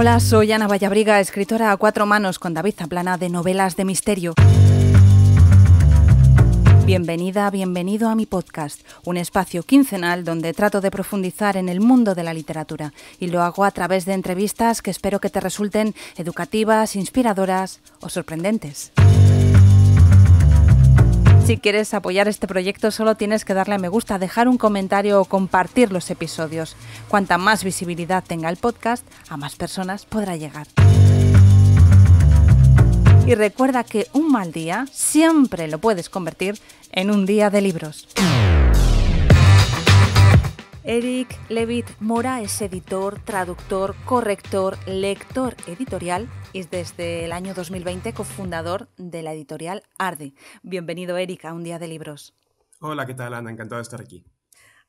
Hola, soy Ana Vallabriga, escritora a cuatro manos con David Zaplana de novelas de misterio. Bienvenida, bienvenido a mi podcast, un espacio quincenal donde trato de profundizar en el mundo de la literatura y lo hago a través de entrevistas que espero que te resulten educativas, inspiradoras o sorprendentes. Si quieres apoyar este proyecto solo tienes que darle a me gusta, dejar un comentario o compartir los episodios. Cuanta más visibilidad tenga el podcast, a más personas podrá llegar. Y recuerda que un mal día siempre lo puedes convertir en un día de libros. Eric Levit Mora es editor, traductor, corrector, lector editorial y desde el año 2020 cofundador de la editorial Arde. Bienvenido, Eric, a un día de libros. Hola, ¿qué tal, Ana? Encantado de estar aquí.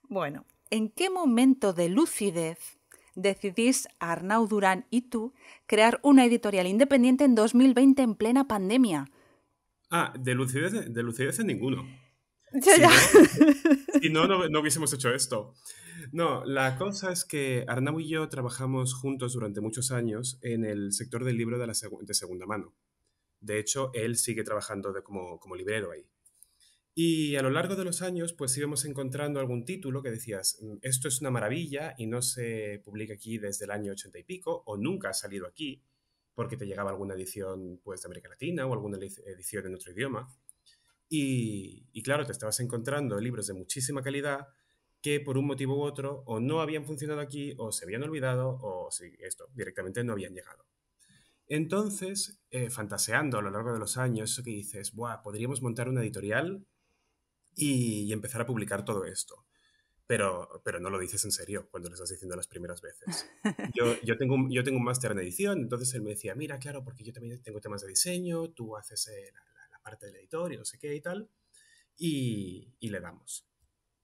Bueno, ¿en qué momento de lucidez decidís, Arnau Durán y tú, crear una editorial independiente en 2020 en plena pandemia? Ah, de lucidez, de lucidez en ninguno. Ya, ya. Si, no, no, hubiésemos hecho esto. No, la cosa es que Arnau y yo trabajamos juntos durante muchos años en el sector del libro de, la segunda mano. De hecho, él sigue trabajando como, librero ahí. Y a lo largo de los años, pues íbamos encontrando algún título que decías, mm, esto es una maravilla y no se publica aquí desde el año ochenta y pico, o nunca ha salido aquí, porque te llegaba alguna edición pues, de América Latina o alguna edición en otro idioma. Y, y claro, te estabas encontrando libros de muchísima calidad que por un motivo u otro o no habían funcionado aquí o se habían olvidado o si esto directamente no habían llegado. Entonces, eh, fantaseando a lo largo de los años, eso que dices, Buah, podríamos montar una editorial y, empezar a publicar todo esto. Pero, pero, no lo dices en serio cuando lo estás diciendo las primeras veces. Yo, tengo, un, yo tengo un máster en edición, entonces él me decía, mira, claro, porque yo también tengo temas de diseño, tú haces eh, la, parte del editor y no sé qué y tal, y le damos.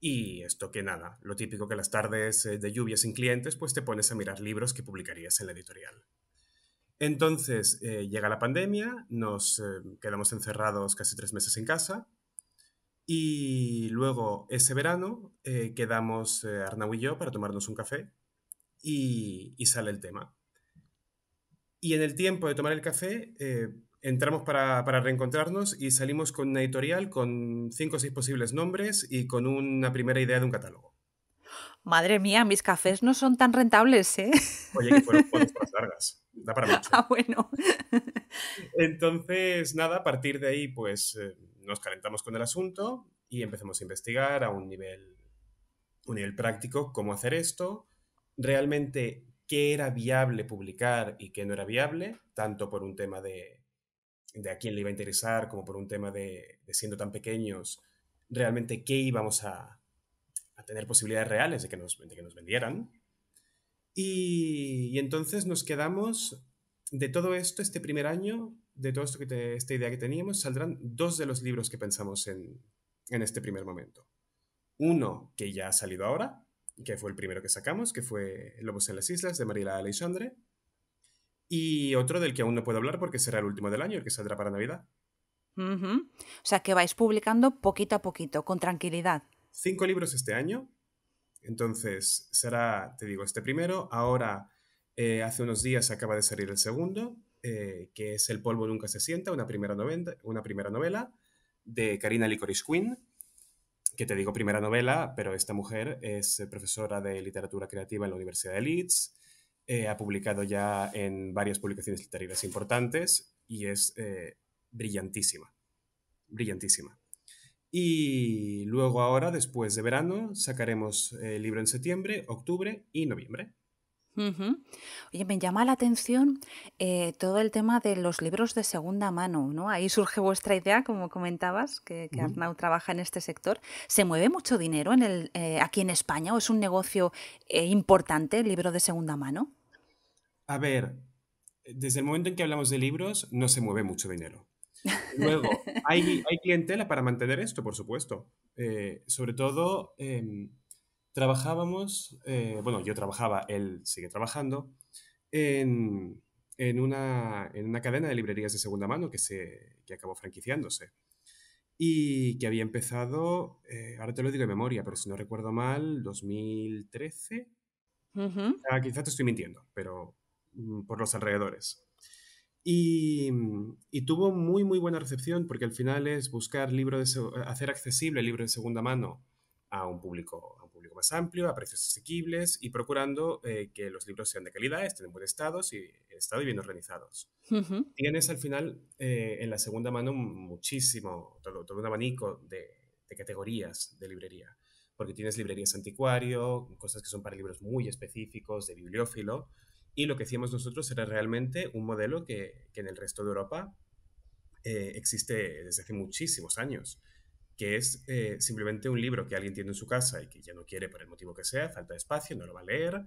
Y esto que nada, lo típico que las tardes eh, de lluvia sin clientes, pues te pones a mirar libros que publicarías en la editorial. Entonces eh, llega la pandemia, nos eh, quedamos encerrados casi tres meses en casa y luego ese verano quedamos Arnau y yo para tomarnos un café y, sale el tema. Y en el tiempo de tomar el café entramos para, reencontrarnos y salimos con una editorial con cinco o seis posibles nombres y con una primera idea de un catálogo. Madre mía, mis cafés no son tan rentables, ¿eh? Oye, que fueron más largas. Da para mucho. Ah, bueno. Entonces, nada, a partir de ahí, pues eh, nos calentamos con el asunto y empezamos a investigar a un nivel, un nivel práctico cómo hacer esto, realmente qué era viable publicar y qué no era viable, tanto por un tema de, de a quién le iba a interesar, como por un tema de, siendo tan pequeños, realmente qué íbamos a, tener posibilidades reales de que nos, que nos vendieran. Y, entonces nos quedamos de todo esto, este primer año, de todo esto esta idea que teníamos, saldrán dos de los libros que pensamos en, en este primer momento. Uno que ya ha salido ahora, que fue el primero que sacamos, que fue Lobos en las Islas de marila Alexandre, y otro del que aún no puedo hablar porque será el último del año, el que saldrá para Navidad. O sea que vais publicando poquito a poquito, con tranquilidad. Cinco libros este año. Entonces será, te digo, este primero. Ahora, eh, hace unos días acaba de salir el segundo, eh, que es El polvo nunca se sienta, una primera, una primera novela de Karina Licorice Quinn, que te digo primera novela, pero esta mujer es eh, profesora de literatura creativa en la Universidad de Leeds, eh, ha publicado ya en varias publicaciones literarias importantes y es eh, brillantísima, brillantísima. Y luego ahora, después de verano, sacaremos el libro en septiembre, octubre y noviembre. Oye, me llama la atención eh, todo el tema de los libros de segunda mano, ¿no? Ahí surge vuestra idea, como comentabas, que, Arnau trabaja en este sector. ¿Se mueve mucho dinero aquí en España o es un negocio importante el libro de segunda mano? a ver, desde el momento en que hablamos de libros, no se mueve mucho dinero. Luego, hay, clientela para mantener esto, por supuesto. Eh, sobre todo, em, trabajábamos, eh, bueno, yo trabajaba, él sigue trabajando, en, en, una, cadena de librerías de segunda mano que, se, acabó franquiciándose y que había empezado, eh, ahora te lo digo de memoria, pero si no recuerdo mal, 2013. ah, quizás te estoy mintiendo, pero Mm, por los alrededores. Mm, y, tuvo muy, muy buena recepción porque al final es buscar libros, hacer accesible el libro de segunda mano a un público, un público más amplio, a precios asequibles y procurando eh, que los libros sean de calidad, estén en buen estado y, estado bien organizados. Tienes al final eh, en la segunda mano muchísimo, todo, un abanico de, de, categorías de librería, porque tienes librerías anticuario, cosas que son para libros muy específicos, de bibliófilo, y lo que hacíamos nosotros era realmente un modelo que, que en el resto de Europa eh, existe desde hace muchísimos años, que es eh, simplemente un libro que alguien tiene en su casa y que ya no quiere por el motivo que sea, falta de espacio, no lo va a leer,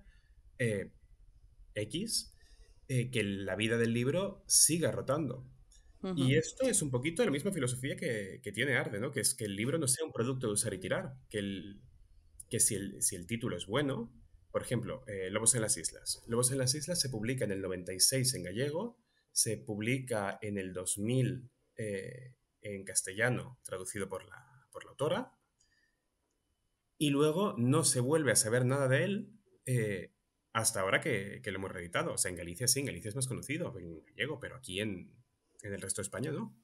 eh, X, que la vida del libro siga rotando. Y esto es un poquito la misma filosofía que, que, tiene Arde, ¿no? que es que el libro no sea un producto de usar y tirar, que, el, que si, el, si el título es bueno, por ejemplo, eh, Lobos en las Islas. Lobos en las Islas se publica en el 96 en gallego, se publica en el 2000 eh, en castellano, traducido por la, por la autora, y luego no se vuelve a saber nada de él eh, hasta ahora que, lo hemos reeditado. O sea, en Galicia sí, en Galicia es más conocido, en gallego, pero aquí en, en el resto de España no.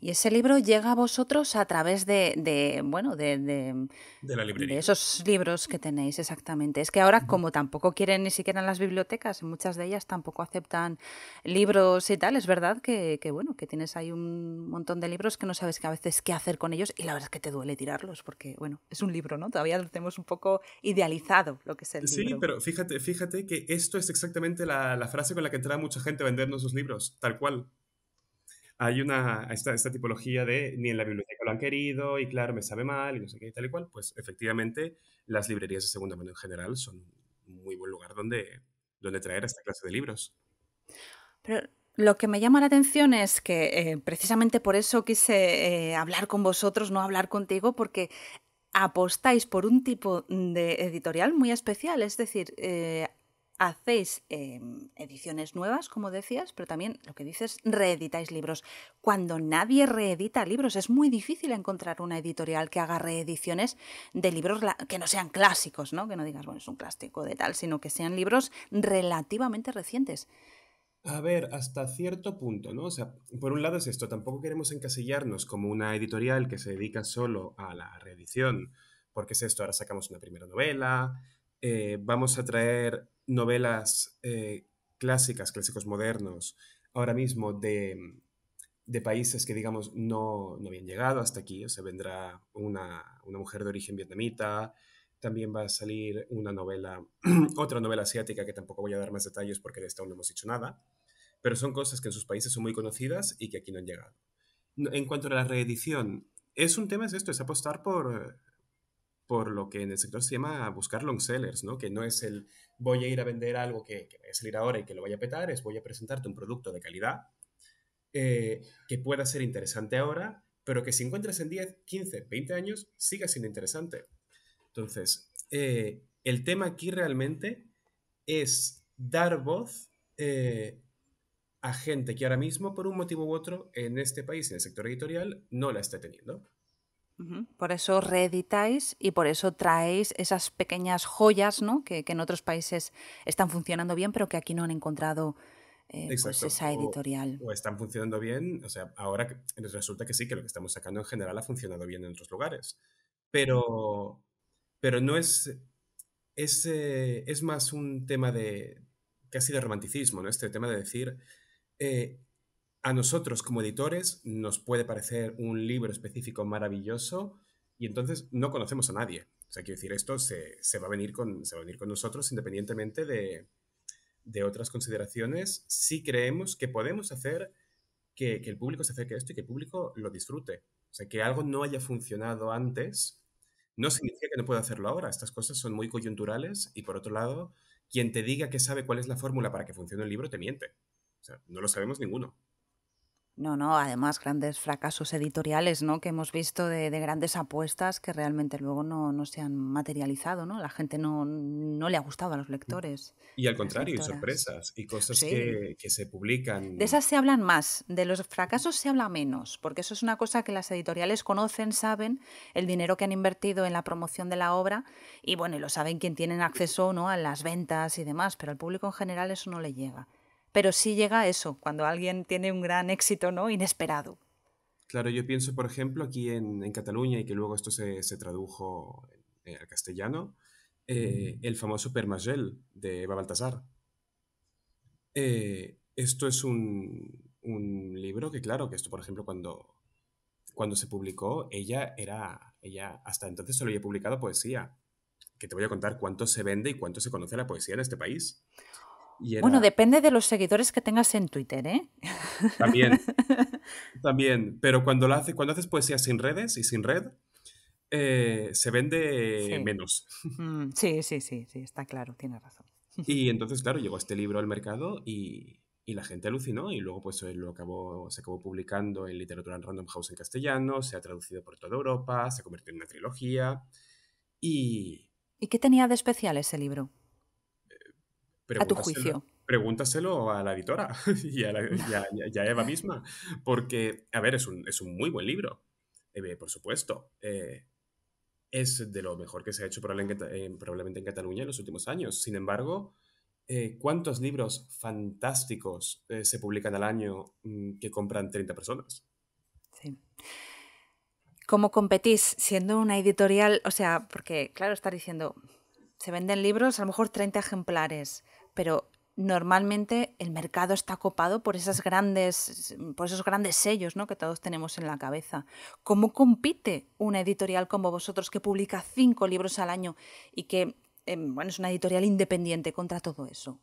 Y ese libro llega a vosotros a través de, de bueno, de, la esos libros que tenéis, exactamente. Es que ahora, como tampoco quieren ni siquiera en las bibliotecas, muchas de ellas tampoco aceptan libros y tal, es verdad que, bueno, que tienes ahí un montón de libros que no sabes que a veces qué hacer con ellos y la verdad es que te duele tirarlos, porque, bueno, es un libro, ¿no? Todavía lo tenemos un poco idealizado lo que es el libro. Sí, pero fíjate, fíjate que esto es exactamente la, frase con la que entra mucha gente a vendernos sus libros, tal cual hay una, esta, tipología de ni en la biblioteca lo han querido y claro, me sabe mal y no sé qué y tal y cual, pues efectivamente las librerías de segunda mano en general son un muy buen lugar donde, donde traer esta clase de libros. Pero lo que me llama la atención es que eh, precisamente por eso quise eh, hablar con vosotros, no hablar contigo, porque apostáis por un tipo de editorial muy especial, es decir, eh, hacéis em, ediciones nuevas, como decías, pero también lo que dices, reeditáis libros. Cuando nadie reedita libros, es muy difícil encontrar una editorial que haga reediciones de libros que no sean clásicos, ¿no? Que no digas, bueno, es un clásico de tal, sino que sean libros relativamente recientes. A ver, hasta cierto punto, ¿no? O sea, por un lado es esto, tampoco queremos encasillarnos como una editorial que se dedica solo a la reedición, porque es esto, ahora sacamos una primera novela, eh, vamos a traer novelas eh, clásicas, clásicos modernos, ahora mismo de, países que, digamos, no, no, habían llegado hasta aquí. O sea, vendrá una, una, mujer de origen vietnamita, también va a salir una novela, otra novela asiática que tampoco voy a dar más detalles porque de esta aún no hemos dicho nada, pero son cosas que en sus países son muy conocidas y que aquí no han llegado. En cuanto a la reedición, es un tema, es esto, es apostar por por lo que en el sector se llama buscar long sellers, ¿no? Que no es el voy a ir a vender algo que, que vaya a salir ahora y que lo vaya a petar, es voy a presentarte un producto de calidad eh, que pueda ser interesante ahora, pero que si encuentras en 10, 15, 20 años, siga siendo interesante. Entonces, eh, el tema aquí realmente es dar voz eh, a gente que ahora mismo, por un motivo u otro, en este país, en el sector editorial, no la está teniendo. Por eso reeditáis y por eso traéis esas pequeñas joyas ¿no? que, en otros países están funcionando bien, pero que aquí no han encontrado eh, pues esa editorial. O, están funcionando bien, o sea, ahora resulta que sí, que lo que estamos sacando en general ha funcionado bien en otros lugares, pero, pero no es, es, eh, es más un tema de casi de romanticismo, ¿no? Este tema de decir, eh, a nosotros como editores nos puede parecer un libro específico maravilloso y entonces no conocemos a nadie. O sea, quiero decir, esto se, va, a venir con, venir con nosotros independientemente de, otras consideraciones si creemos que podemos hacer que, que, el público se acerque a esto y que el público lo disfrute. O sea, que algo no haya funcionado antes no significa que no pueda hacerlo ahora. Estas cosas son muy coyunturales y por otro lado, quien te diga que sabe cuál es la fórmula para que funcione el libro te miente. O sea, no lo sabemos ninguno. No, no, además grandes fracasos editoriales, ¿no? Que hemos visto de, grandes apuestas que realmente luego no, se han materializado, ¿no? La gente no, no le ha gustado a los mm. lectores. Y al contrario, sorpresas y cosas que, que, se publican. De esas se hablan más, de los fracasos se habla menos, porque eso es una cosa que las editoriales conocen, saben el dinero que han invertido en la promoción de la obra y bueno, lo saben quien tienen acceso, ¿no? A las ventas y demás, pero al público en general eso no le llega pero sí llega eso, cuando alguien tiene un gran éxito ¿no? inesperado. Claro, yo pienso, por ejemplo, aquí en, Cataluña, y que luego esto se, tradujo eh, al castellano, eh, el famoso Permagel de Eva Baltasar. Eh, esto es un, libro que, claro, que esto, por ejemplo, cuando, cuando se publicó, ella era, ella hasta entonces solo había publicado poesía, que te voy a contar cuánto se vende y cuánto se conoce la poesía en este país. Bueno, depende de los seguidores que tengas en Twitter, ¿eh? También, también. Pero cuando, lo cuando haces poesía sin redes y sin red, eh, se vende menos. Mm, sí, sí, sí, sí, está claro, tiene razón. Y entonces, claro, llegó este libro al mercado y, la gente alucinó y luego pues eh, lo acabó, se acabó publicando en literatura en Random House en castellano, se ha traducido por toda Europa, se ha convertido en una trilogía y... ¿Y qué tenía de especial ese libro? a tu juicio? Pregúntaselo a la editora y, a, Eva misma, porque, a ver, es un, muy buen libro, eh, por supuesto. Eh, es de lo mejor que se ha hecho probablemente en Cataluña en los últimos años. Sin embargo, eh, ¿cuántos libros fantásticos se publican al año mm, que compran 30 personas? Sí. ¿Cómo competís siendo una editorial? O sea, porque, claro, estar diciendo, se venden libros, a lo mejor 30 ejemplares pero normalmente el mercado está copado por, esas grandes, por esos grandes sellos ¿no? que todos tenemos en la cabeza. ¿Cómo compite una editorial como vosotros que publica cinco libros al año y que em, bueno, es una editorial independiente contra todo eso?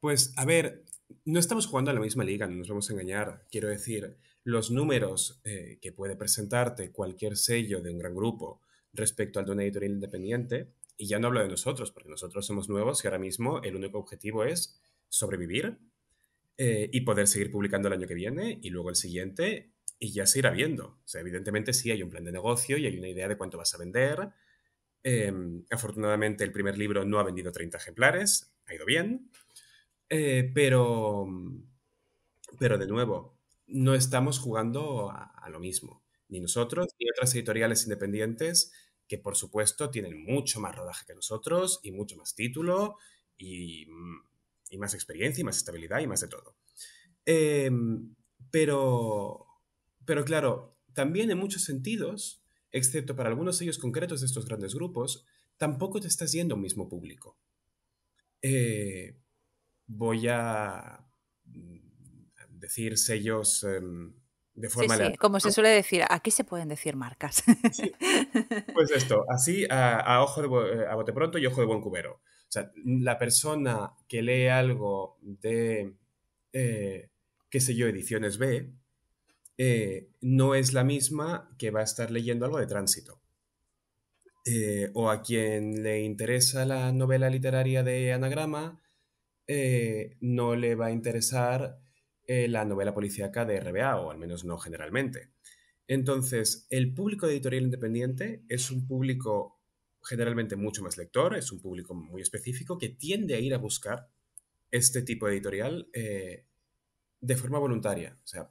Pues a ver, no estamos jugando a la misma liga, no nos vamos a engañar. Quiero decir, los números eh, que puede presentarte cualquier sello de un gran grupo respecto al de una editorial independiente y ya no hablo de nosotros, porque nosotros somos nuevos y ahora mismo el único objetivo es sobrevivir eh, y poder seguir publicando el año que viene y luego el siguiente y ya se irá viendo. O sea, evidentemente sí hay un plan de negocio y hay una idea de cuánto vas a vender. Em, afortunadamente el primer libro no ha vendido 30 ejemplares, ha ido bien, eh, pero, pero de nuevo, no estamos jugando a lo mismo, ni nosotros ni otras editoriales independientes que por supuesto tienen mucho más rodaje que nosotros y mucho más título y, mm, más experiencia y más estabilidad y más de todo. Em, pero, pero claro, también en muchos sentidos, excepto para algunos sellos concretos de estos grandes grupos, tampoco te estás yendo un mismo público. Eh, voy a mm, decir sellos... Em, sí, Como se suele decir, aquí se pueden decir marcas. Pues esto, así a, ojo de, eh, a bote pronto y ojo de buen cubero. O sea, la persona que lee algo de, eh, qué sé yo, ediciones B, eh, no es la misma que va a estar leyendo algo de tránsito. o a quien le interesa la novela literaria de anagrama, no le va a interesar eh, la novela policíaca de RBA, o al menos no generalmente. Entonces, el público editorial independiente es un público generalmente mucho más lector, es un público muy específico que tiende a ir a buscar este tipo de editorial eh, de forma voluntaria. O sea,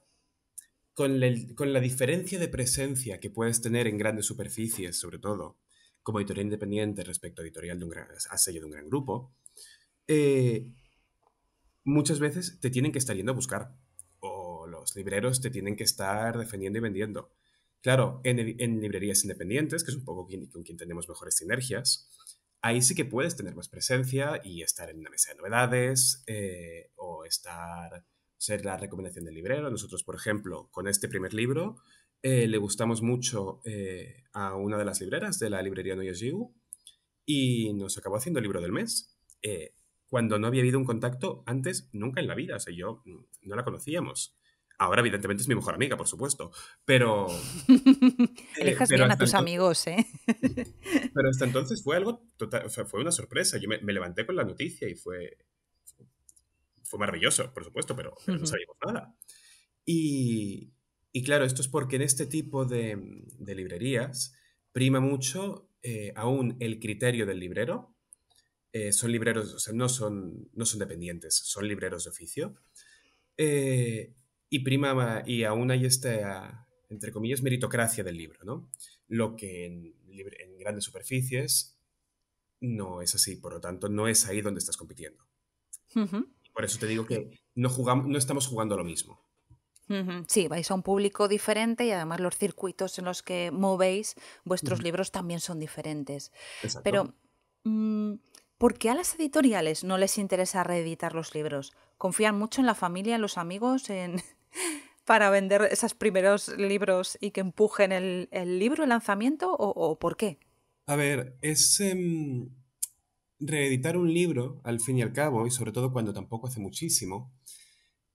con, la diferencia de presencia que puedes tener en grandes superficies, sobre todo como editorial independiente respecto a editorial de un gran, a sello de un gran grupo, eh, muchas veces te tienen que estar yendo a buscar. O los libreros te tienen que estar defendiendo y vendiendo. Claro, en, librerías independientes, que es un poco con quien tenemos mejores sinergias, ahí sí que puedes tener más presencia y estar en la mesa de novedades eh, o estar ser la recomendación del librero. Nosotros, por ejemplo, con este primer libro, eh, le gustamos mucho eh, a una de las libreras de la librería Yu, y nos acabó haciendo el libro del mes cuando no había habido un contacto antes nunca en la vida. O sea, yo no la conocíamos. Ahora, evidentemente, es mi mejor amiga, por supuesto. Pero. Elijas eh, bien a tus amigos, ¿eh? pero hasta entonces fue algo total. O sea, fue una sorpresa. Yo me, levanté con la noticia y fue. Fue maravilloso, por supuesto, pero, no sabíamos nada. Y, claro, esto es porque en este tipo de, librerías prima mucho eh, aún el criterio del librero eh, son libreros, o sea, no son, no son dependientes, son libreros de oficio. Eh, y prima, y aún hay esta, entre comillas, meritocracia del libro, ¿no? Lo que en, grandes superficies no es así, por lo tanto, no es ahí donde estás compitiendo. Por eso te digo que no, jugamos, no estamos jugando lo mismo. Sí, vais a un público diferente y además los circuitos en los que movéis vuestros libros también son diferentes. Pero, mm, ¿Por qué a las editoriales no les interesa reeditar los libros. Confían mucho en la familia, en los amigos, para vender esos primeros libros y que empujen el, libro, el lanzamiento, o, por qué? A ver, es em, reeditar un libro, al fin y al cabo, y sobre todo cuando tampoco hace muchísimo,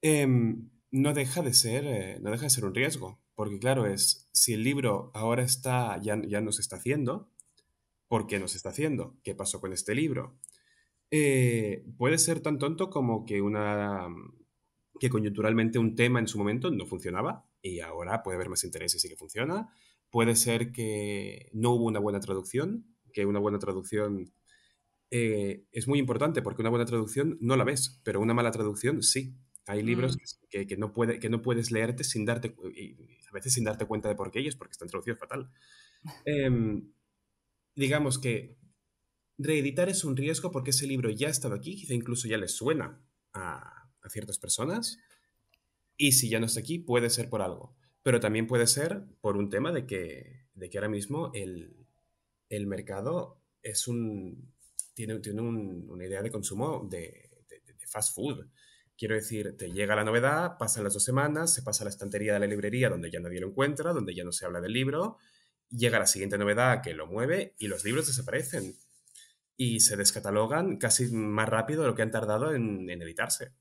em, no, deja de ser, eh, no deja de ser un riesgo. Porque claro, es si el libro ahora está, ya, ya no se está haciendo, ¿Por qué nos está haciendo? ¿Qué pasó con este libro? Eh, puede ser tan tonto como que una mm, que coyunturalmente un tema en su momento no funcionaba y ahora puede haber más interés y que funciona. Puede ser que no hubo una buena traducción, que una buena traducción eh, es muy importante porque una buena traducción no la ves, pero una mala traducción sí. Hay libros mm. que, no puede, que no puedes leerte sin darte, a veces sin darte cuenta de por qué ellos, porque están traducidos fatal. Em, digamos que reeditar es un riesgo porque ese libro ya ha estado aquí, quizá incluso ya le suena a, ciertas personas, y si ya no está aquí, puede ser por algo. Pero también puede ser por un tema de que, de que ahora mismo el, el mercado es un, tiene, una idea de consumo de, de, fast food. Quiero decir, te llega la novedad, pasan las dos semanas, se pasa a la estantería de la librería donde ya nadie lo encuentra, donde ya no se habla del libro, llega la siguiente novedad que lo mueve y los libros desaparecen y se descatalogan casi más rápido de lo que han tardado en, editarse.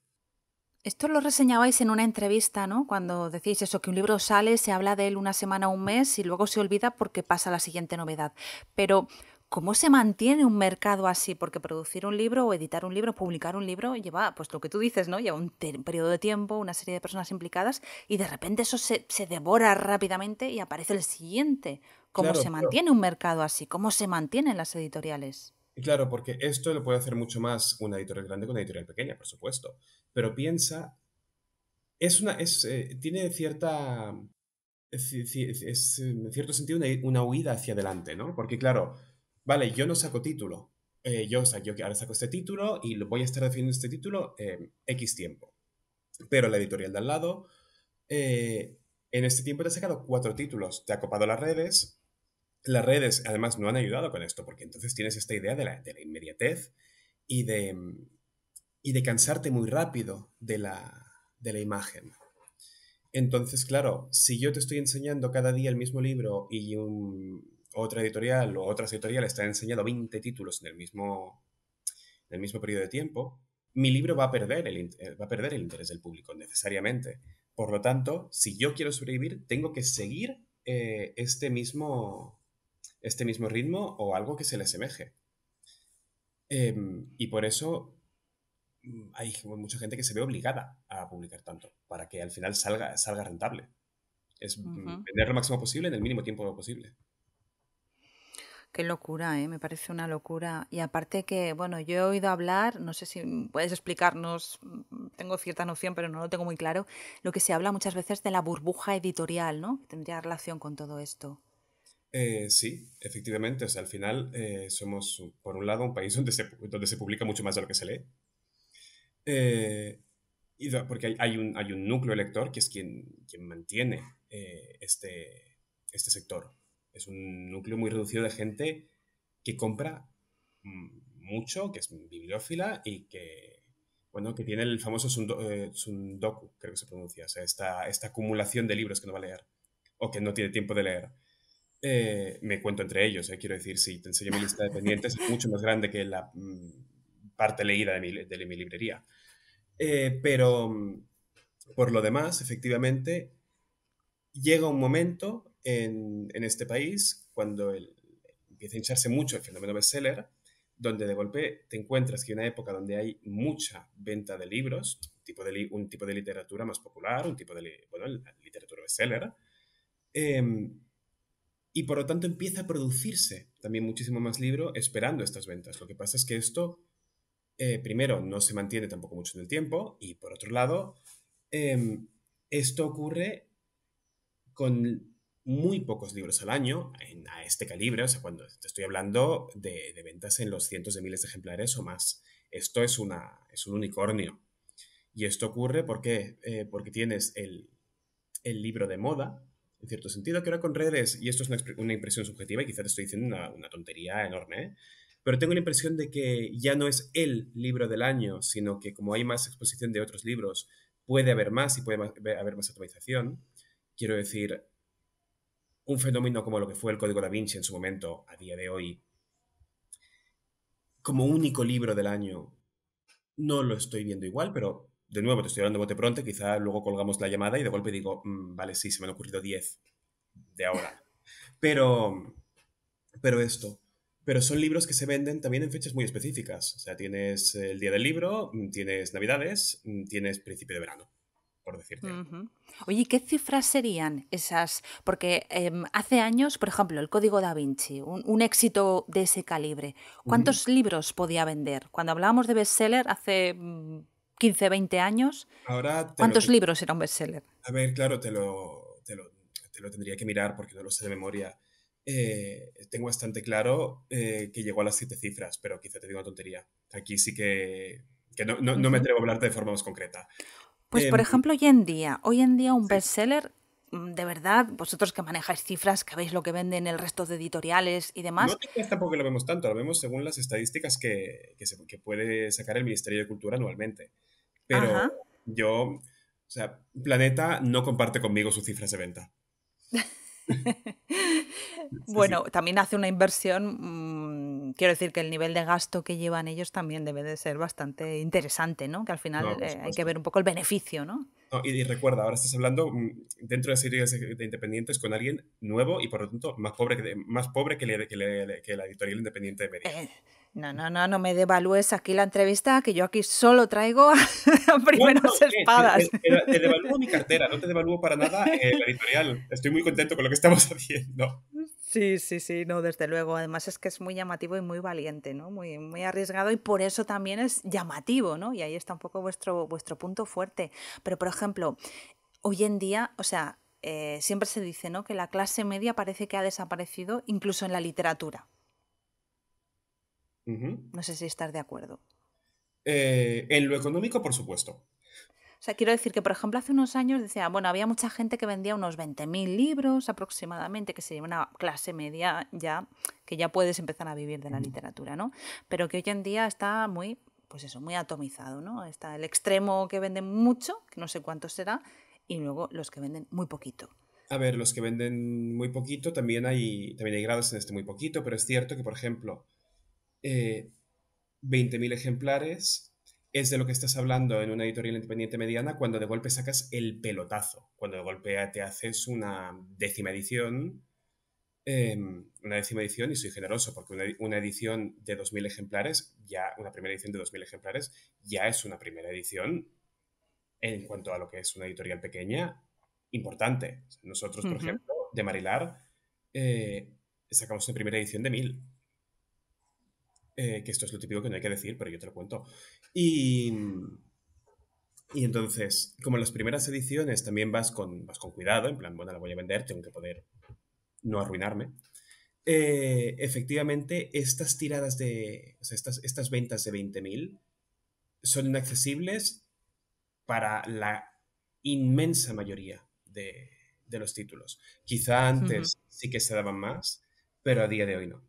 Esto lo reseñabais en una entrevista, ¿no? Cuando decís eso, que un libro sale, se habla de él una semana, un mes y luego se olvida porque pasa la siguiente novedad. Pero, ¿Cómo se mantiene un mercado así? Porque producir un libro o editar un libro, publicar un libro, lleva, pues lo que tú dices, ¿no? Lleva un periodo de tiempo, una serie de personas implicadas y de repente eso se, se devora rápidamente y aparece el siguiente. ¿Cómo se mantiene un mercado así? ¿Cómo se mantienen las editoriales? claro, porque esto lo puede hacer mucho más una editorial grande que una editorial pequeña, por supuesto. Pero piensa, es una, eh, tiene cierta, es, en cierto sentido, una, una huida hacia adelante, ¿no? Porque claro, vale, yo no saco título. Eh, yo, o yo ahora saco este título y lo voy a estar definiendo este título eh, X tiempo. Pero la editorial de al lado, eh, en este tiempo te ha sacado cuatro títulos, te ha copado las redes. Las redes, además, no han ayudado con esto, porque entonces tienes esta idea de la, inmediatez y de, y de cansarte muy rápido de la imagen. Entonces, claro, si yo te estoy enseñando cada día el mismo libro y un, otra editorial o otras editoriales te han enseñado 20 títulos en el mismo, en el mismo periodo de tiempo, mi libro va a, perder el, eh, va a perder el interés del público necesariamente. Por lo tanto, si yo quiero sobrevivir, tengo que seguir eh, este, mismo, este mismo ritmo o algo que se le asemeje. Em, y por eso mm, hay mucha gente que se ve obligada a publicar tanto para que al final salga, salga rentable. Es mm, vender lo máximo posible en el mínimo tiempo posible. Qué locura, ¿eh? me parece una locura. Y aparte que, bueno, yo he oído hablar, no sé si puedes explicarnos, tengo cierta noción, pero no lo tengo muy claro, lo que se habla muchas veces de la burbuja editorial, ¿no? tendría relación con todo esto. Eh, sí, efectivamente. al final eh, somos, por un lado, un país donde se, donde se publica mucho más de lo que se lee. Eh, porque hay, un, hay un núcleo elector que es quien, quien mantiene este, este sector es un núcleo muy reducido de gente que compra mucho, que es bibliófila y que, bueno, que tiene el famoso eh, sundoku, creo que se pronuncia, o sea, esta, acumulación de libros que no va a leer o que no tiene tiempo de leer. Eh, me cuento entre ellos, eh, quiero decir, si te enseño mi lista de pendientes, es mucho más grande que la mm, parte leída de mi, librería. pero mm, por lo demás, efectivamente, llega un momento en, este país, cuando el, empieza a hincharse mucho el fenómeno bestseller, donde de golpe te encuentras que hay una época donde hay mucha venta de libros, tipo de un tipo de literatura más popular, un tipo de, bueno, literatura bestseller, em, y por lo tanto empieza a producirse también muchísimo más libro esperando estas ventas. Lo que pasa es que esto, eh, primero, no se mantiene tampoco mucho en el tiempo, y por otro lado, em, esto ocurre con muy pocos libros al año a este calibre, o sea, cuando te estoy hablando de, ventas en los cientos de miles de ejemplares o más. Esto es, una, es un unicornio. Y esto ocurre porque, eh, porque tienes el, libro de moda, en cierto sentido, que ahora con redes, y esto es una, impresión subjetiva y quizás te estoy diciendo una, tontería enorme, pero tengo la impresión de que ya no es el libro del año, sino que como hay más exposición de otros libros, puede haber más y puede haber más atomización. Quiero decir, un fenómeno como lo que fue el Código da Vinci en su momento, a día de hoy, como único libro del año, no lo estoy viendo igual, pero de nuevo te estoy hablando bote pronto, quizá luego colgamos la llamada y de golpe digo, mm, vale, sí, se me han ocurrido 10 de ahora. Pero, pero esto. Pero son libros que se venden también en fechas muy específicas. O sea, tienes el día del libro, mm, tienes Navidades, mm, tienes principio de verano por decirte. Oye, ¿qué cifras serían esas? Porque em, hace años, por ejemplo, el Código da Vinci, un, éxito de ese calibre, ¿cuántos libros podía vender? Cuando hablábamos de bestseller hace 15, mm, 20 años, Ahora ¿cuántos libros era un bestseller? A ver, claro, te lo, te lo, te lo tendría que mirar porque no lo sé de memoria. Eh, tengo bastante claro eh, que llegó a las siete cifras, pero quizá te digo una tontería. Aquí sí que, que no, no, no, me atrevo a hablarte de forma más concreta. Pues eh, por ejemplo, hoy en día, hoy en día un bestseller, mm, de verdad, vosotros que manejáis cifras, que veis lo que venden el resto de editoriales y demás. No te lo vemos tanto, lo vemos según las estadísticas que, se, puede sacar el Ministerio de Cultura anualmente. Pero yo, o sea, Planeta no comparte conmigo sus cifras de venta. bueno, también hace una inversión mm, Mm, quiero decir que el nivel de gasto que llevan ellos también debe de ser bastante interesante, ¿no? Que al final eh, hay que ver un poco el beneficio, ¿no? y, recuerda, ahora estás hablando mm, dentro de series de independientes con alguien nuevo y por lo tanto más pobre que, más pobre que, le, la editorial independiente de Mérida. Eh, no, no, no, no me devalúes aquí la entrevista, que yo aquí solo traigo a primeros eh, espadas. Te, devalúo mi cartera, no te devalúo para nada la editorial. Estoy muy contento con lo que estamos haciendo. Sí, sí, sí, no, desde luego. Además es que es muy llamativo y muy valiente, ¿no? Muy, muy arriesgado y por eso también es llamativo, ¿no? Y ahí está un poco vuestro, vuestro punto fuerte. Pero, por ejemplo, hoy en día, o sea, eh, siempre se dice, ¿no? Que la clase media parece que ha desaparecido incluso en la literatura. No sé si estás de acuerdo. Eh, en lo económico, por supuesto. O sea, quiero decir que, por ejemplo, hace unos años decía, bueno, había mucha gente que vendía unos 20.000 libros aproximadamente, que sería una clase media ya, que ya puedes empezar a vivir de la literatura, ¿no? Pero que hoy en día está muy, pues eso, muy atomizado, ¿no? Está el extremo que venden mucho, que no sé cuánto será, y luego los que venden muy poquito. A ver, los que venden muy poquito, también hay, también hay grados en este muy poquito, pero es cierto que, por ejemplo, 20.000 eh, ejemplares es de lo que estás hablando en una editorial independiente mediana cuando de golpe sacas el pelotazo, cuando de golpe te haces una décima edición, em, una décima edición, y soy generoso, porque una, edición de 2.000 ejemplares, ya una primera edición de 2.000 ejemplares, ya es una primera edición en cuanto a lo que es una editorial pequeña, importante. Nosotros, por ejemplo, de Marilar, eh, sacamos una primera edición de 1.000 eh, que esto es lo típico que no hay que decir, pero yo te lo cuento. Y, y entonces, como en las primeras ediciones también vas con, vas con cuidado, en plan, bueno, la voy a vender, tengo que poder no arruinarme. Eh, efectivamente, estas tiradas de. O sea, estas, estas ventas de 20.000 son inaccesibles para la inmensa mayoría de, los títulos. Quizá antes sí que se daban más, pero a día de hoy no.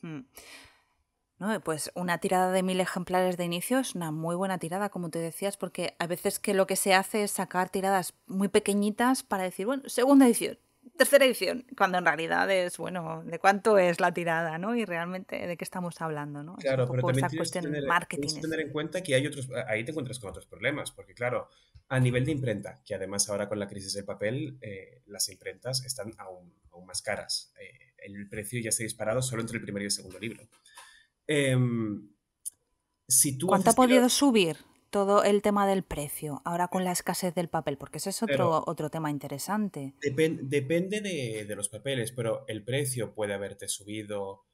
Hmm. ¿no? Eh, pues una tirada de mil ejemplares de inicio es una muy buena tirada, como te decías, porque a veces que lo que se hace es sacar tiradas muy pequeñitas para decir, bueno, segunda edición, tercera edición, cuando en realidad es, bueno, de cuánto es la tirada, ¿no? Y realmente de qué estamos hablando, ¿no? Claro, pero también tienes, marketing que tener en cuenta que hay otros, ahí te encuentras con otros problemas, porque claro, a nivel de imprenta, que además ahora con la crisis del papel, eh, las imprentas están aún, aún más caras. Eh, el precio ya se ha disparado solo entre el primer y el segundo libro. Em, ¿Cuánto ha podido subir todo el tema del precio ahora con la escasez del papel? Porque ese es otro, otro tema interesante. depende de, los papeles, pero el precio puede haberte subido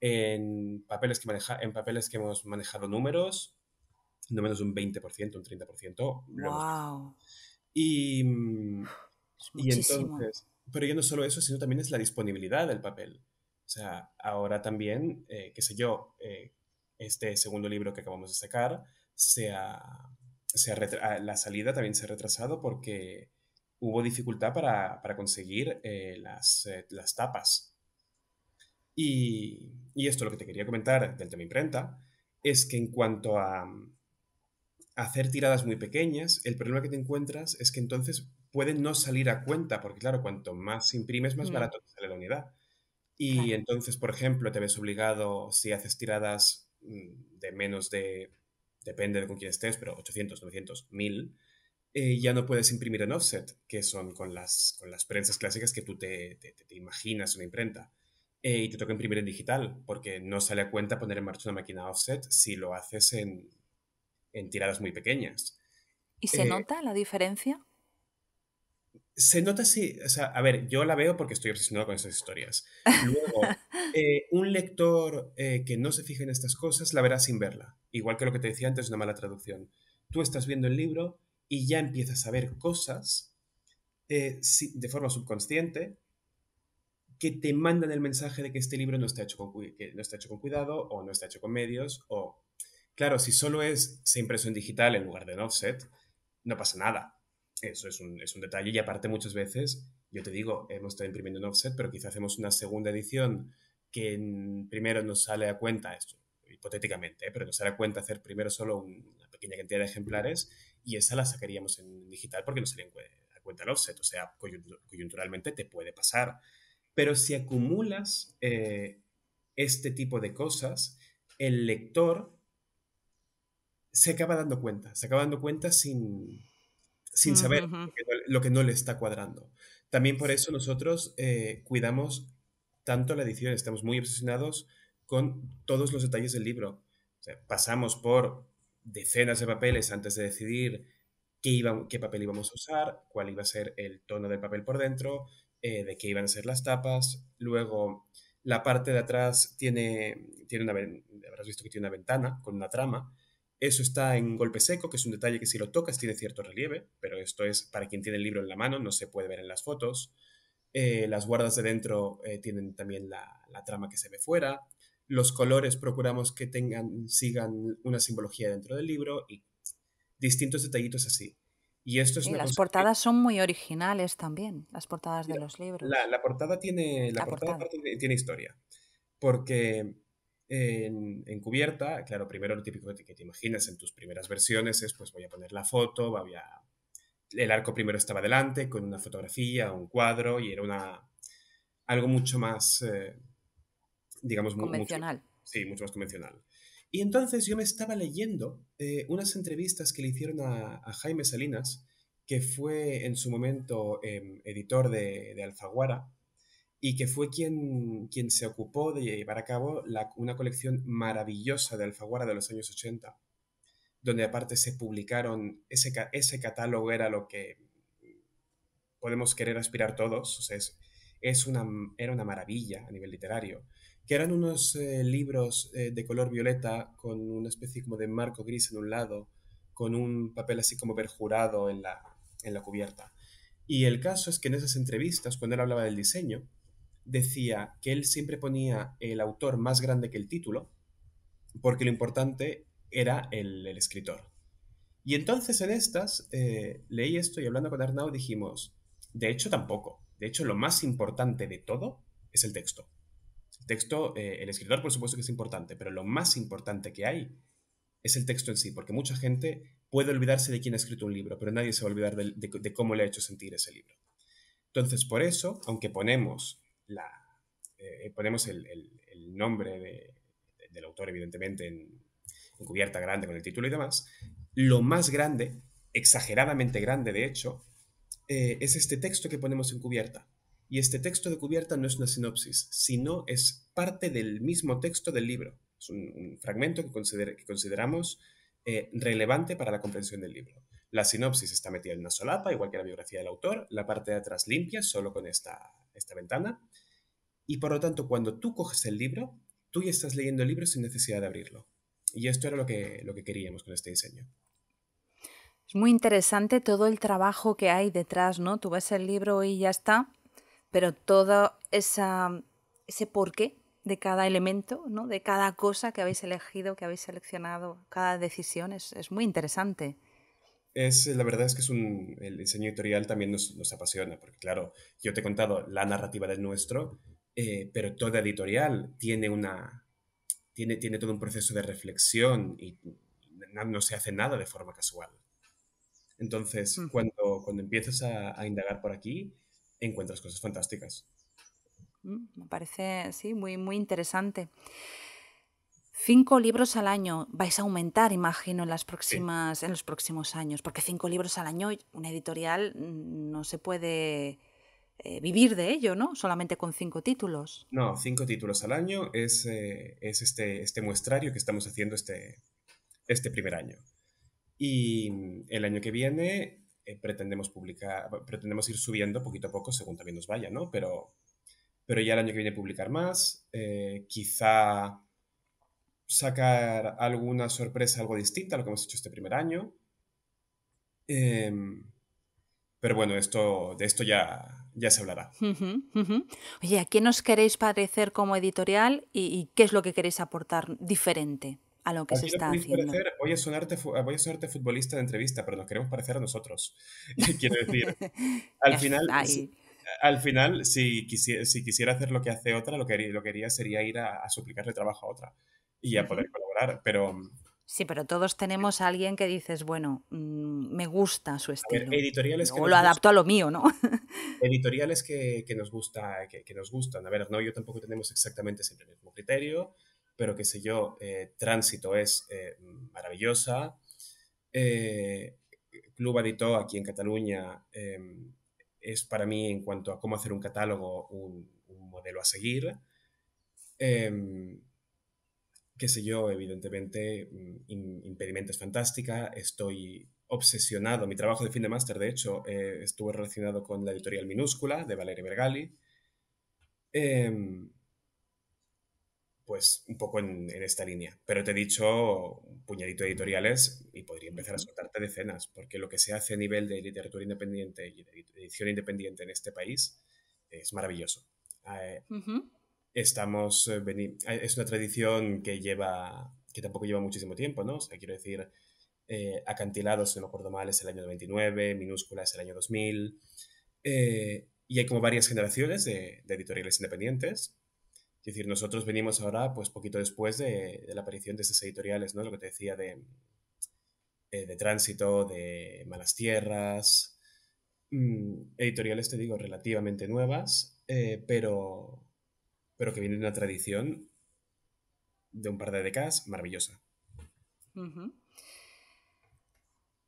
en papeles que, maneja en papeles que hemos manejado números, no menos un 20%, un 30%. ¡Wow! Y, y entonces, pero ya no solo eso, sino también es la disponibilidad del papel. O sea, ahora también, eh, qué sé yo, eh, este segundo libro que acabamos de sacar, se ah, la salida también se ha retrasado porque hubo dificultad para, conseguir eh, las, las, tapas. Y, esto lo que te quería comentar del tema imprenta es que en cuanto a, hacer tiradas muy pequeñas, el problema que te encuentras es que entonces pueden no salir a cuenta, porque claro, cuanto más imprimes, más mm. barato sale la unidad. Y entonces, por ejemplo, te ves obligado, si haces tiradas mm, de menos de, depende de con quién estés, pero 800, 900, 1000, ya no puedes imprimir en offset, que son con las, con las prensas clásicas que tú te, te, imaginas una imprenta. Eh, y te toca imprimir en digital, porque no sale a cuenta poner en marcha una máquina offset si lo haces en, tiradas muy pequeñas. ¿Y se eh, nota la diferencia? se nota si, o sea, a ver, yo la veo porque estoy obsesionado con esas historias. Luego, eh, un lector eh, que no se fije en estas cosas la verá sin verla. Igual que lo que te decía antes, una mala traducción. Tú estás viendo el libro y ya empiezas a ver cosas eh, de forma subconsciente que te mandan el mensaje de que este libro no está, hecho con, no está hecho con cuidado o no está hecho con medios o... Claro, si solo es se impreso en digital en lugar de en offset, no pasa nada eso es un, detalle y aparte muchas veces, yo te digo, hemos estado imprimiendo un offset, pero quizá hacemos una segunda edición que primero nos sale a cuenta, esto hipotéticamente, ¿eh? pero nos sale a cuenta hacer primero solo una pequeña cantidad de ejemplares y esa la sacaríamos en digital porque nos sale a cuenta el offset, o sea, coyunturalmente te puede pasar. Pero si acumulas eh, este tipo de cosas, el lector se acaba dando cuenta, se acaba dando cuenta sin, sin saber lo, que no, le está cuadrando. También por eso nosotros eh, cuidamos tanto la edición, estamos muy obsesionados con todos los detalles del libro. pasamos por decenas de papeles antes de decidir qué, papel íbamos a usar, cuál iba a ser el tono del papel por dentro, eh, de qué iban a ser las tapas. Luego, la parte de atrás tiene, tiene una, habrás visto que tiene una ventana con una trama. Eso está en golpe seco, que es un detalle que si lo tocas tiene cierto relieve, pero esto es para quien tiene el libro en la mano, no se puede ver en las fotos. Eh, las guardas de dentro eh, tienen también la, trama que se ve fuera. Los colores procuramos que tengan, sigan una simbología dentro del libro y distintos detallitos así. Y esto las portadas son muy originales también, las portadas de los libros. La, portada tiene, la portada. tiene historia, porque en, cubierta, claro, primero lo típico que te, que te, imaginas en tus primeras versiones es, pues voy a poner la foto, El arco primero estaba delante con una fotografía, un cuadro y era una algo mucho más, eh, digamos, convencional. sí, mucho más convencional. Y entonces yo me estaba leyendo eh, unas entrevistas que le hicieron a, Jaime Salinas, que fue en su momento em, editor de, de Alfaguara, y que fue quien, quien se ocupó de llevar a cabo una colección maravillosa de Alfaguara de los años 80, donde aparte se publicaron, ese, ese catálogo era lo que podemos querer aspirar todos, o sea, es, es una, era una maravilla a nivel literario, que eran unos eh, libros eh, de color violeta con una especie como de marco gris en un lado, con un papel así como perjurado en la, en la cubierta. Y el caso es que en esas entrevistas, cuando él hablaba del diseño, decía que él siempre ponía el autor más grande que el título, porque lo importante era el, escritor. Y entonces en estas eh, leí esto y hablando con Arnau dijimos, de hecho tampoco, de hecho lo más importante de todo es el texto. El texto, eh, el escritor por supuesto que es importante, pero lo más importante que hay es el texto en sí, porque mucha gente puede olvidarse de quién ha escrito un libro, pero nadie se va a olvidar de cómo le ha hecho sentir ese libro. Entonces, por eso, aunque ponemos eh, eh, ponemos el, nombre del autor, evidentemente, en, cubierta grande con el título y demás, lo más grande, exageradamente grande de hecho, eh, es este texto que ponemos en cubierta. Y este texto de cubierta no es una sinopsis, sino es parte del mismo texto del libro. Es un, fragmento que, consideramos relevante para la comprensión del libro. La sinopsis está metida en una solapa, igual que la biografía del autor, la parte de atrás limpia, solo con esta esta ventana. Y por lo tanto, cuando tú coges el libro, tú ya estás leyendo el libro sin necesidad de abrirlo. Y esto era lo que, lo que queríamos con este diseño. Es muy interesante todo el trabajo que hay detrás, ¿no? Tú ves el libro y ya está, pero todo esa, ese porqué de cada elemento, ¿no? De cada cosa que habéis elegido, que habéis seleccionado, cada decisión, es muy interesante es, la verdad es que es un, el diseño editorial también nos, apasiona, porque claro, yo te he contado la narrativa del nuestro, eh, pero toda editorial tiene una, tiene, tiene todo un proceso de reflexión y no, se hace nada de forma casual. Entonces, cuando, cuando empiezas a, a, indagar por aquí, encuentras cosas fantásticas. Mm, me parece, sí, muy, muy interesante. Cinco libros al año. Vais a aumentar, imagino, en, las próximas, en los próximos años, porque cinco libros al año, una editorial mm, no se puede eh, vivir de ello, ¿no? Solamente con cinco títulos. No, cinco títulos al año es, eh, es este, este muestrario que estamos haciendo este, este primer año. Y el año que viene eh, pretendemos publicar, pretendemos ir subiendo poquito a poco según también nos vaya, ¿no? Pero, pero ya el año que viene publicar más, quizá sacar alguna sorpresa, algo distinta a lo que hemos hecho este primer año. Em, pero bueno, esto, de esto ya, se hablará. Oye, ¿a quién nos queréis parecer como editorial y, qué es lo que queréis aportar diferente a lo que se está haciendo? voy, a sonarte, voy futbolista de entrevista, pero nos queremos parecer a nosotros. Quiero decir, al final... si quisiera, hacer lo que hace otra, lo que, lo sería ir a suplicarle trabajo a otra y a poder colaborar, pero... Mm, sí, pero todos tenemos a alguien que dices, bueno, mm, me gusta su estilo. o lo adapto a lo mío, ¿no? editoriales que, nos gusta, que, nos gustan. A ver, no, yo tampoco tenemos exactamente siempre el mismo criterio, pero qué sé yo, eh, Tránsito es eh, maravillosa. Eh, Club Editó aquí en Cataluña es para mí, en cuanto a cómo hacer un catálogo, un, un modelo a seguir qué sé yo, evidentemente, mm, es fantástica, estoy obsesionado, mi trabajo de fin de máster, de hecho, eh, estuvo relacionado con la editorial minúscula de Valeria Bergali, em, pues un poco en, esta línea, pero te he dicho un puñadito de editoriales y podría empezar a soltarte decenas, porque lo que se hace a nivel de literatura independiente y de edición independiente en este país es maravilloso. Eh, estamos, eh, es una tradición que lleva, que tampoco lleva muchísimo tiempo, ¿no? O sea, quiero decir, eh, acantilados, si no acuerdo mal, es el año 99, minúscula es el año 2000, eh, y hay como varias generaciones de, editoriales independientes. Es decir, nosotros venimos ahora, pues poquito después de, la aparición de estas editoriales, ¿no? Lo que te decía de, de Tránsito, de Malas Tierras, mm, editoriales, te digo, relativamente nuevas, pero, pero que viene de una tradición de un par de décadas maravillosa.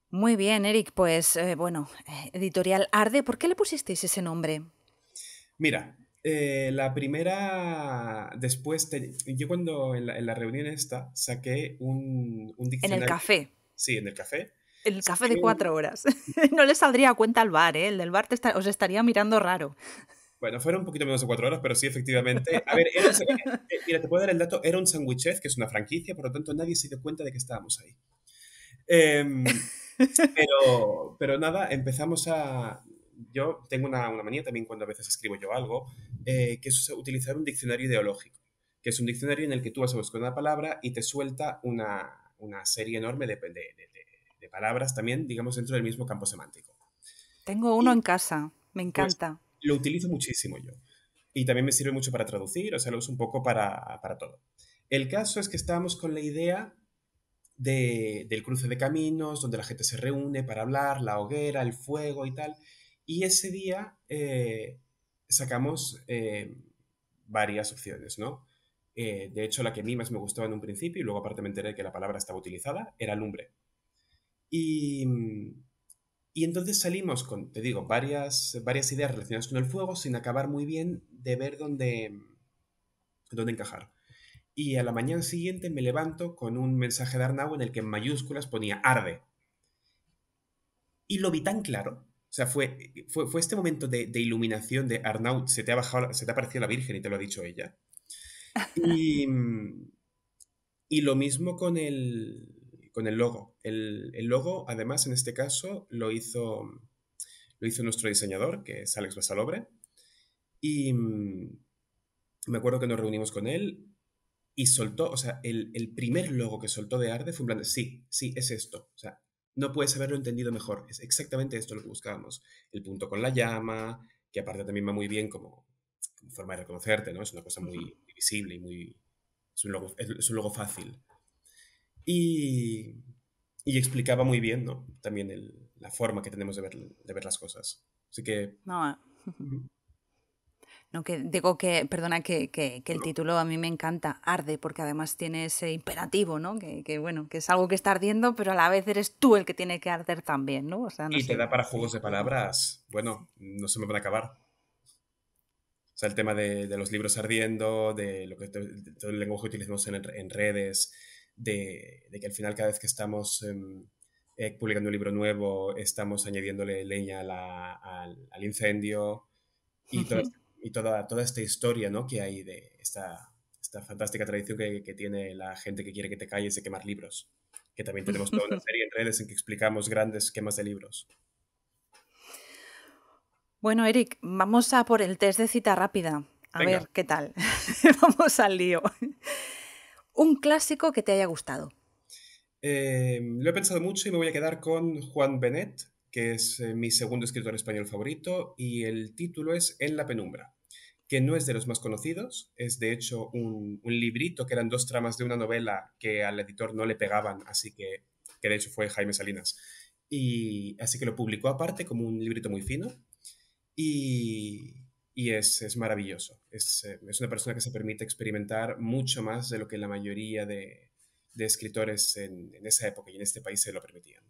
Muy bien, Eric, pues eh, bueno, eh, editorial Arde, ¿por qué le pusisteis ese nombre? Mira, eh, la primera, después, yo cuando en la, reunión esta saqué un, un En el café. Sí, en el café. El café de cuatro horas. No le saldría a cuenta al bar, ¿eh? El del bar te os estaría mirando raro. Bueno, fueron un poquito menos de cuatro horas, pero sí, efectivamente. A ver, era eh, mira, te puedo dar el dato, era un sándwich, que es una franquicia, por lo tanto nadie se dio cuenta de que estábamos ahí. Em, pero, nada, empezamos a... Yo tengo una, manía también cuando a veces escribo yo algo, eh, que es utilizar un diccionario ideológico, que es un diccionario en el que tú vas a buscar una palabra y te suelta una, serie enorme de, palabras también, digamos, dentro del mismo campo semántico. Tengo uno en casa, me pues encanta lo utilizo muchísimo yo. Y también me sirve mucho para traducir, o sea, lo uso un poco para, para todo. El caso es que estábamos con la idea del cruce de caminos, donde la gente se reúne para hablar, la hoguera, el fuego y tal. Y ese día eh, sacamos eh, varias opciones, ¿no? Eh, de hecho, la que a mí más me gustaba en un principio, y luego aparte me enteré que la palabra estaba utilizada, era lumbre. Y mm, y entonces salimos con, te digo, varias, varias ideas relacionadas con el fuego sin acabar muy bien de ver dónde, dónde encajar. Y a la mañana siguiente me levanto con un mensaje de Arnau en el que en mayúsculas ponía arde. Y lo vi tan claro. O sea, fue, fue, fue este momento de, iluminación de Arnau, se te, ha bajado, se te ha aparecido la Virgen y te lo ha dicho ella. Y, y lo mismo con el, con el logo. El, logo, además, en este caso, lo hizo, lo hizo nuestro diseñador, que es Alex Basalobre. Y mm, me acuerdo que nos reunimos con él y soltó, o sea, el, primer logo que soltó de Arde fue un plan sí, sí, es esto. O sea, no puedes haberlo entendido mejor. Es exactamente esto lo que buscábamos. El punto con la llama, que aparte también va muy bien como, forma de reconocerte, ¿no? Es una cosa muy visible y muy... Es un logo, es un logo fácil. Y, explicaba muy bien, ¿no? También la forma que tenemos de ver, de ver las cosas. Así que... No, eh. que digo que, perdona, que, que, el título a mí me encanta, arde, porque además tiene ese imperativo, ¿no? Que, que, bueno, que es algo que está ardiendo, pero a la vez eres tú el que tiene que arder también, ¿no? y te da para juegos de palabras, bueno, no se me van a acabar. O sea, el tema de, de los libros ardiendo, de lo que todo el lenguaje que utilizamos en, en redes, de, que al final cada vez que estamos em, eh, publicando un libro nuevo, estamos añadiéndole leña al, incendio y, toda, toda, esta historia ¿no? que hay de esta, fantástica tradición que, tiene la gente que quiere que te calles de quemar libros, que también tenemos toda una serie en redes en que explicamos grandes quemas de libros. Bueno, Eric, vamos a por el test de cita rápida. A ver, ¿qué tal? vamos al lío un clásico que te haya gustado. Em, lo he pensado mucho y me voy a quedar con Juan Benet, que es eh, mi segundo escritor español favorito, y el título es En la penumbra, que no es de los más conocidos, es de hecho un, librito que eran dos tramas de una novela que al editor no le pegaban, así que, de hecho fue Jaime Salinas. Y así que lo publicó aparte como un librito muy fino y, es maravilloso. Eh, es, una persona que se permite experimentar mucho más de lo que la mayoría de, escritores en, esa época y en este país se lo permitían.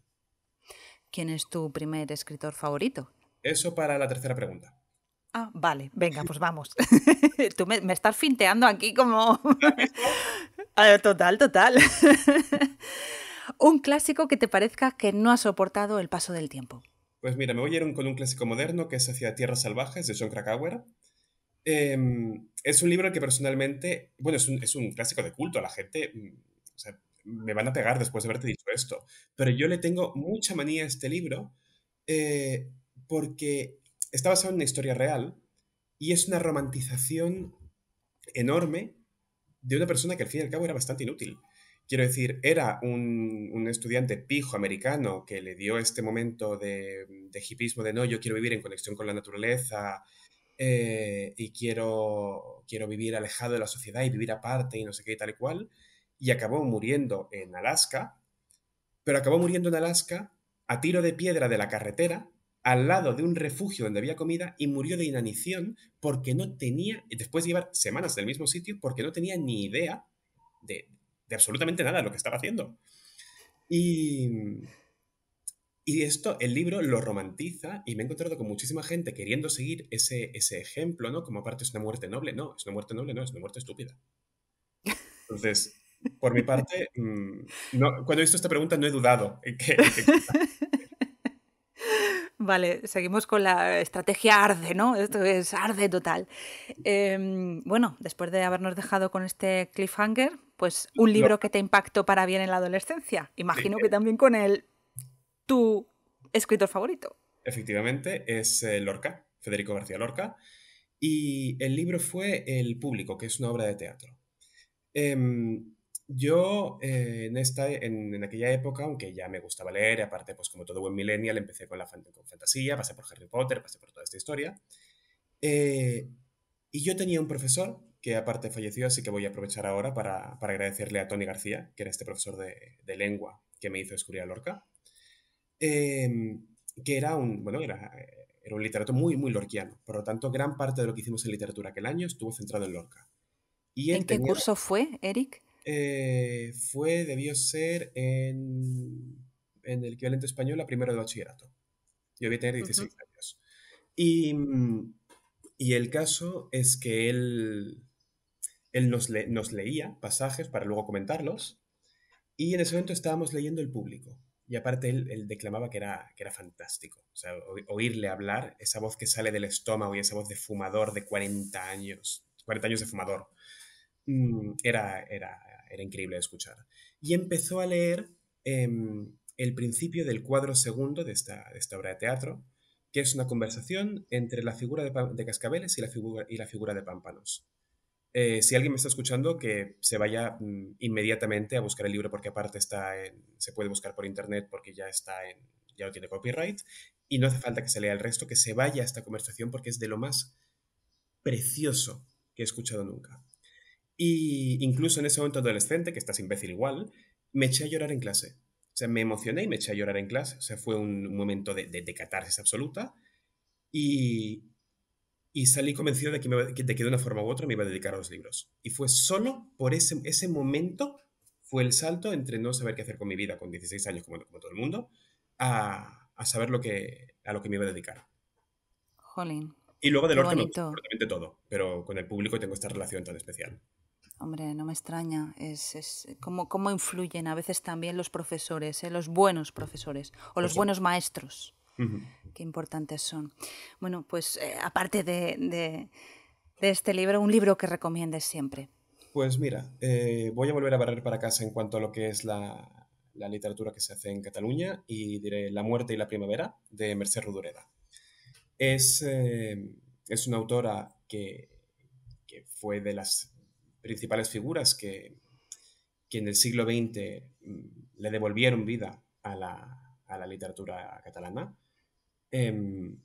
¿Quién es tu primer escritor favorito? Eso para la tercera pregunta. Ah, vale, venga, pues vamos. Tú me, estás finteando aquí como... Eh, total, total. un clásico que te parezca que no ha soportado el paso del tiempo. Pues mira, me voy a ir con un clásico moderno que es Hacia Tierras Salvajes de John Krakauer, Em, es un libro que personalmente, bueno, es un, clásico de culto, la gente, mm, me van a pegar después de haberte dicho esto, pero yo le tengo mucha manía a este libro eh, porque está basado en una historia real y es una romantización enorme de una persona que al fin y al cabo era bastante inútil. Quiero decir, era un, estudiante pijo americano que le dio este momento de, de hipismo, de no, yo quiero vivir en conexión con la naturaleza, eh, y quiero, quiero vivir alejado de la sociedad y vivir aparte y no sé qué y tal y cual. Y acabó muriendo en Alaska, pero acabó muriendo en Alaska a tiro de piedra de la carretera, al lado de un refugio donde había comida y murió de inanición porque no tenía, después de llevar semanas del el mismo sitio, porque no tenía ni idea de, de absolutamente nada de lo que estaba haciendo. Y, y esto, el libro lo romantiza y me he encontrado con muchísima gente queriendo seguir ese, ese ejemplo, ¿no? Como aparte es una muerte noble. No, es una muerte noble, no, es una muerte estúpida. Entonces, por mi parte, mm, cuando he visto esta pregunta no he dudado Vale, seguimos con la estrategia arde, ¿no? Esto es arde total. Em, bueno, después de habernos dejado con este cliffhanger, pues un libro que te impactó para bien en la adolescencia. Imagino que también con el tu escritor favorito. Efectivamente, es eh, Lorca, Federico García Lorca, y el libro fue El público, que es una obra de teatro. Em, yo eh, en, esta, en, aquella época, aunque ya me gustaba leer, aparte, pues como todo buen millennial, empecé con la con fantasía, pasé por Harry Potter, pasé por toda esta historia. Eh, y yo tenía un profesor que aparte falleció, así que voy a aprovechar ahora para, agradecerle a Tony García, que era este profesor de, de lengua que me hizo descubrir a Lorca. Em, que era un, bueno, era, eh, era un literato muy, muy lorquiano. Por lo tanto, gran parte de lo que hicimos en literatura aquel año estuvo centrado en Lorca. Y ¿En qué curso fue, Eric? Eh, fue, debió ser en, en el equivalente español a primero de bachillerato. Yo debía tener 16 años. Y, el caso es que él, él nos, nos leía pasajes para luego comentarlos. Y en ese momento estábamos leyendo El Público, y aparte él, declamaba que era, que era fantástico. O sea, oírle hablar, esa voz que sale del estómago y esa voz de fumador de 40 años, 40 años de fumador, mm, era, increíble de escuchar. Y empezó a leer em, el principio del cuadro segundo de esta, obra de teatro, que es una conversación entre la figura de, Cascabeles y la, figura, y la figura de Pámpanos. Eh, si alguien me está escuchando, que se vaya mm, inmediatamente a buscar el libro porque aparte está se puede buscar por internet porque ya está en, ya no tiene copyright y no hace falta que se lea el resto, que se vaya a esta conversación porque es de lo más precioso que he escuchado nunca. Y incluso en ese momento adolescente, que estás imbécil igual, me eché a llorar en clase. O sea, me emocioné y me eché a llorar en clase. O sea, fue un momento de, de, de catarsis absoluta. Y, y salí convencido de que, de que una forma u otra me iba a dedicar a los libros. Y fue solo por ese, ese momento fue el salto entre no saber qué hacer con mi vida con 16 años, como, como todo el mundo, a, a, saber lo que, a lo que me iba a dedicar. Jolín. Y luego del orden, absolutamente todo, pero con el público tengo esta relación tan especial. Hombre, no me extraña. Es, eh, cómo, cómo influyen a veces también los profesores, eh, los buenos profesores o los buenos maestros. Qué importantes son. Bueno, pues eh, aparte de, este libro, un libro que recomiendes siempre. Pues mira, eh, voy a volver a barrer para casa en cuanto a lo que es la, literatura que se hace en Cataluña y diré La muerte y la primavera de Merced Rodoreda. Es, eh, una autora que, fue de las principales figuras que, en el siglo XX mm, le devolvieron vida a la, a la literatura catalana. Em,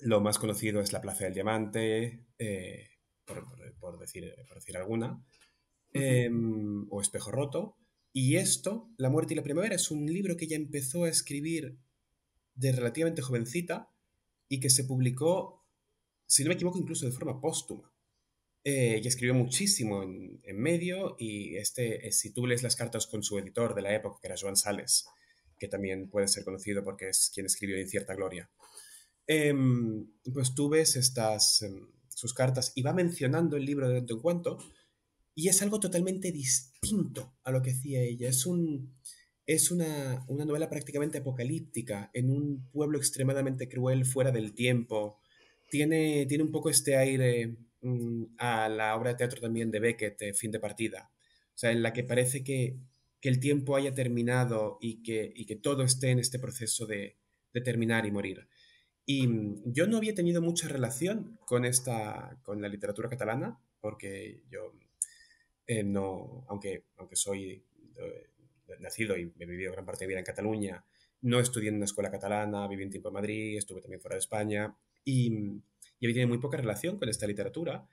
lo más conocido es la Plaza del Diamante, eh, por, decir, alguna, em, o Espejo Roto. Y esto, La Muerte y la Primavera, es un libro que ella empezó a escribir de relativamente jovencita y que se publicó, si no me equivoco, incluso de forma póstuma. Eh, y escribió muchísimo en, en medio y este, eh, si tú lees las cartas con su editor de la época, que era Joan Sales, que también puede ser conocido porque es quien escribió Incierta Gloria. Em, pues tú ves estas, em, sus cartas y va mencionando el libro de en cuanto y es algo totalmente distinto a lo que hacía ella. Es, un, es una, novela prácticamente apocalíptica en un pueblo extremadamente cruel fuera del tiempo. Tiene, tiene un poco este aire mm, a la obra de teatro también de Beckett, eh, Fin de Partida, o sea, en la que parece que que el tiempo haya terminado y que, y que todo esté en este proceso de, terminar y morir. Y mm, yo no había tenido mucha relación con, esta, con la literatura catalana, porque yo eh, no, aunque, aunque soy nacido y he vivido gran parte de mi vida en Cataluña, no estudié en una escuela catalana, viví un tiempo en Madrid, estuve también fuera de España y, mm, y había tenido muy poca relación con esta literatura.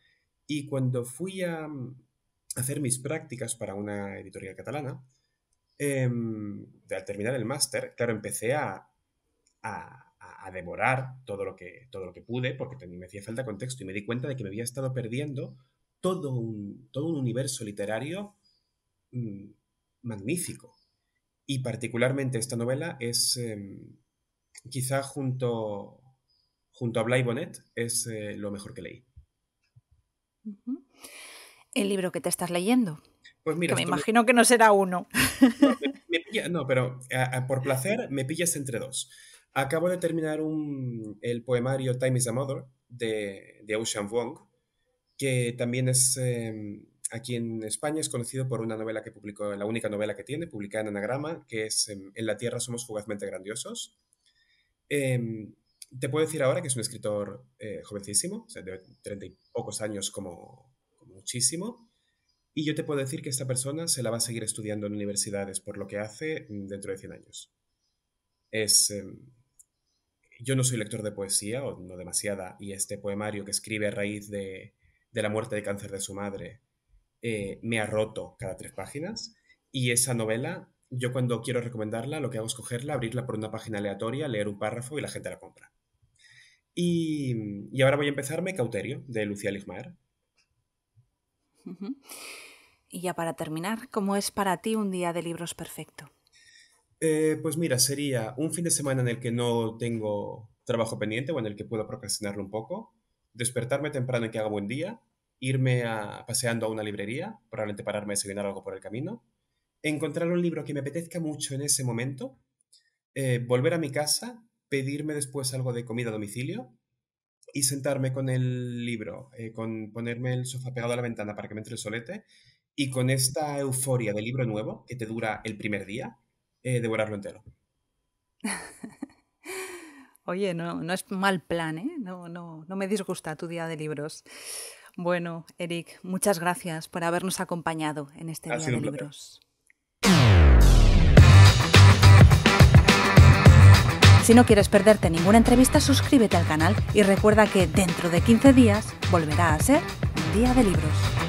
Y cuando fui a, mm, hacer mis prácticas para una editorial catalana, Em, al terminar el máster, claro, empecé a, a, devorar todo lo, que, todo lo que pude, porque me hacía falta contexto y me di cuenta de que me había estado perdiendo todo un, todo un universo literario mm, magnífico. Y particularmente esta novela es, em, quizá junto, junto a Bly Bonnet, es eh, lo mejor que leí. ¿El libro que te estás leyendo? Pues me imagino que no será uno. No, pero por placer me pillas entre dos. Acabo de terminar el poemario Time is a Mother de, Ocean Wong, que también es. Em, aquí en España es conocido por una novela que publicó, la única novela que tiene, publicada en Anagrama, que es em, En la Tierra somos fugazmente grandiosos. Em, te puedo decir ahora que es un escritor eh, jovencísimo, de treinta y pocos años como, muchísimo, y yo te puedo decir que esta persona se la va a seguir estudiando en universidades por lo que hace mm, dentro de 100 años. Es... Em, yo no soy lector de poesía, o no demasiada, y este poemario que escribe a raíz de, la muerte de cáncer de su madre eh, me ha roto cada tres páginas. Y esa novela, yo cuando quiero recomendarla, lo que hago es cogerla, abrirla por una página aleatoria, leer un párrafo y la gente la compra. Y, y ahora voy a empezarme Cauterio, de Lucía Ligmaer. Y ya para terminar, ¿cómo es para ti un día de libros perfecto? Eh, pues mira, sería un fin de semana en el que no tengo trabajo pendiente o en el que puedo procrastinarlo un poco, despertarme temprano y que haga buen día, irme a, paseando a una librería, probablemente pararme a desayunar algo por el camino, encontrar un libro que me apetezca mucho en ese momento, eh, volver a mi casa, pedirme después algo de comida a domicilio y sentarme con el libro, eh, con ponerme el sofá pegado a la ventana para que me entre el solete y con esta euforia del libro nuevo que te dura el primer día, eh, devorarlo entero. Oye, no, no es mal plan, ¿eh? No, no, me disgusta tu día de libros. Bueno, Eric, muchas gracias por habernos acompañado en este día de libros. Si no quieres perderte ninguna entrevista, suscríbete al canal y recuerda que dentro de 15 días volverá a ser un día de libros.